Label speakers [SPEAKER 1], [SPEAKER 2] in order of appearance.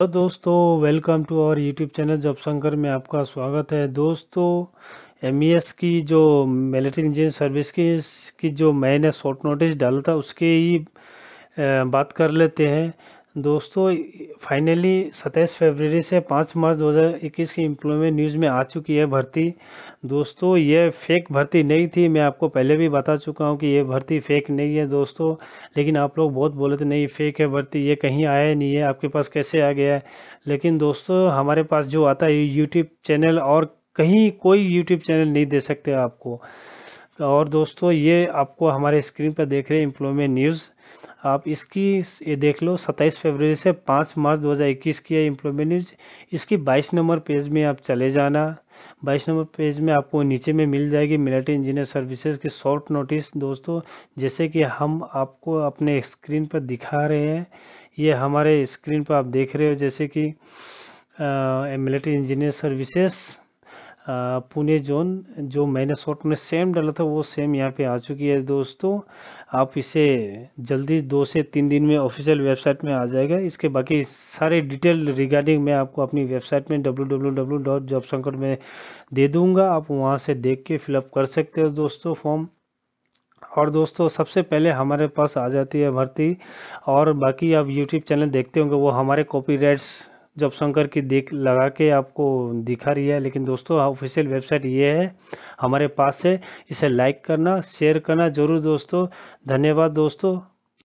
[SPEAKER 1] hello तो दोस्तों welcome to our YouTube channel जब शंकर में आपका स्वागत है दोस्तों एम e की जो मिलिट्री इंजीनियर सर्विस की की जो मैंने शॉर्ट नोटिस डाला था उसके ही बात कर लेते हैं दोस्तों फाइनली सत्ताईस फरवरी से पाँच मार्च 2021 की एम्प्लॉयमेंट न्यूज़ में आ चुकी है भर्ती दोस्तों ये फेक भर्ती नहीं थी मैं आपको पहले भी बता चुका हूँ कि ये भर्ती फेक नहीं है दोस्तों लेकिन आप लोग बहुत बोले थे नहीं फेक है भर्ती ये कहीं आया नहीं है आपके पास कैसे आ गया है लेकिन दोस्तों हमारे पास जो आता है यूट्यूब चैनल और कहीं कोई यूट्यूब चैनल नहीं दे सकते आपको और दोस्तों ये आपको हमारे स्क्रीन पर देख रहे हैं एम्प्लॉयमेंट न्यूज़ आप इसकी ये देख लो 27 फरवरी से 5 मार्च 2021 की है इम्प्लॉयमेंट न्यूज इसकी 22 नंबर पेज में आप चले जाना 22 नंबर पेज में आपको नीचे में मिल जाएगी मिलिट्री इंजीनियर सर्विसेज की शॉर्ट नोटिस दोस्तों जैसे कि हम आपको अपने स्क्रीन पर दिखा रहे हैं ये हमारे स्क्रीन पर आप देख रहे हो जैसे कि military engineer services Pune zone जो मैंने शॉर्ट में सेम डाला था वो सेम यहाँ पे आ चुकी है दोस्तों आप इसे जल्दी दो से तीन दिन में ऑफिशियल वेबसाइट में आ जाएगा इसके बाकी सारे डिटेल रिगार्डिंग मैं आपको अपनी वेबसाइट में डब्ल्यू में दे दूँगा आप वहाँ से देख के फिलअप कर सकते हो दोस्तों फॉर्म और दोस्तों सबसे पहले हमारे पास आ जाती है भर्ती और बाकी आप यूट्यूब चैनल देखते होंगे वो हमारे कॉपी जब शंकर की देख लगा के आपको दिखा रही है लेकिन दोस्तों ऑफिशियल हाँ, वेबसाइट ये है हमारे पास है इसे लाइक करना शेयर करना ज़रूर दोस्तों धन्यवाद दोस्तों